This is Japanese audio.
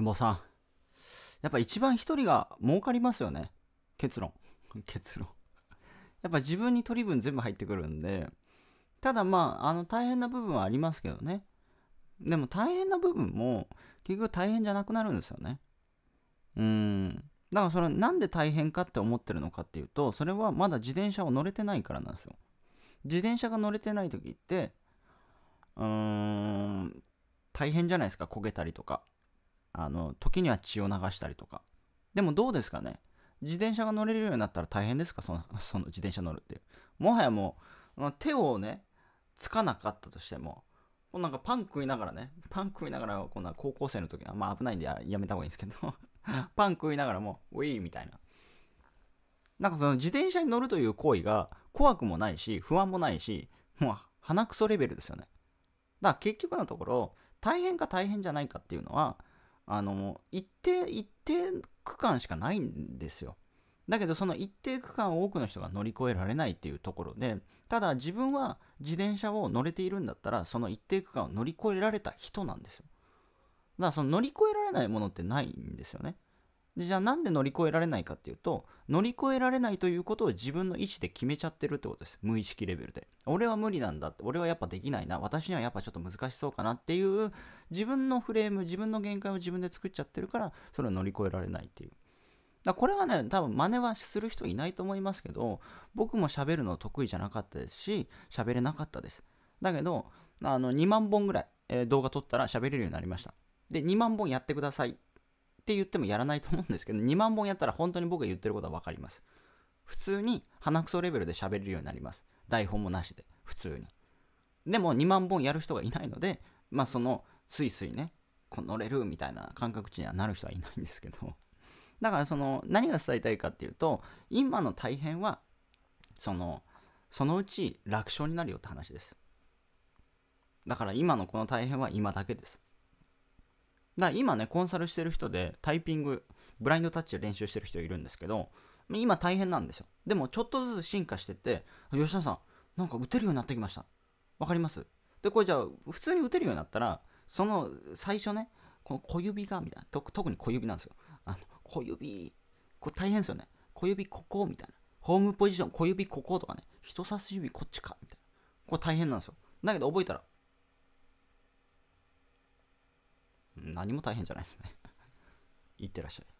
久保さん。やっぱ一番一人が儲かりますよね。結論。結論。やっぱ自分に取り分全部入ってくるんで、ただまあ、あの大変な部分はありますけどね。でも大変な部分も結局大変じゃなくなるんですよね。うん。だからそれなんで大変かって思ってるのかっていうと、それはまだ自転車を乗れてないからなんですよ。自転車が乗れてない時って、うーん、大変じゃないですか、焦げたりとか。あの時には血を流したりとかでもどうですかね自転車が乗れるようになったら大変ですかその その自転車乗るっていうもはやもう手をねつかなかったとしてもこうなんかパン食いながらねパン食いながらこんな高校生の時はまあ危ないんでやめた方がいいんですけど パン食いながらもうウィーみたいななんかその自転車に乗るという行為が怖くもないし不安もないしもう鼻くそレベルですよねだから結局のところ大変か大変じゃないかっていうのはあの一定一定区間しかないんですよ。だけどその一定区間を多くの人が乗り越えられないっていうところでただ自分は自転車を乗れているんだったらその一定区間を乗り越えられた人なんですよ。だからその乗り越えられないものってないんですよね。じゃあなんで乗り越えられないかっていうと、乗り越えられないということを自分の意思で決めちゃってるってことです。無意識レベルで。俺は無理なんだって、俺はやっぱできないな、私にはやっぱちょっと難しそうかなっていう、自分のフレーム、自分の限界を自分で作っちゃってるから、それを乗り越えられないっていう。だこれはね、多分真似はする人いないと思いますけど、僕も喋るの得意じゃなかったですし、喋れなかったです。だけど、あの2万本ぐらい、え動画撮ったら喋れるようになりました。で、2万本やってくださいって言ってもやらないと思うんですけど、2万本やったら本当に僕が言ってることは分かります。普通に鼻くそレベルで喋れるようになります。台本もなしで、普通に。でも2万本やる人がいないので、まあその、すいすいね、こう乗れるみたいな感覚値にはなる人はいないんですけど。だからその、何が伝えたいかっていうと、今の大変は、その、そのうち楽勝になるよって話です。だから今のこの大変は今だけです。だ今ね、コンサルしてる人でタイピング、ブラインドタッチで練習してる人いるんですけど、今大変なんですよ。でもちょっとずつ進化してて、吉田さん、なんか打てるようになってきました。わかりますで、これじゃあ、普通に打てるようになったら、その最初ね、この小指が、みたいな、特に小指なんですよ。あの小指、これ大変ですよね。小指ここ、みたいな。ホームポジション、小指こことかね、人差し指こっちか、みたいな。これ大変なんですよ。だけど覚えたら、何も大変じゃないですね。い ってらっしゃい。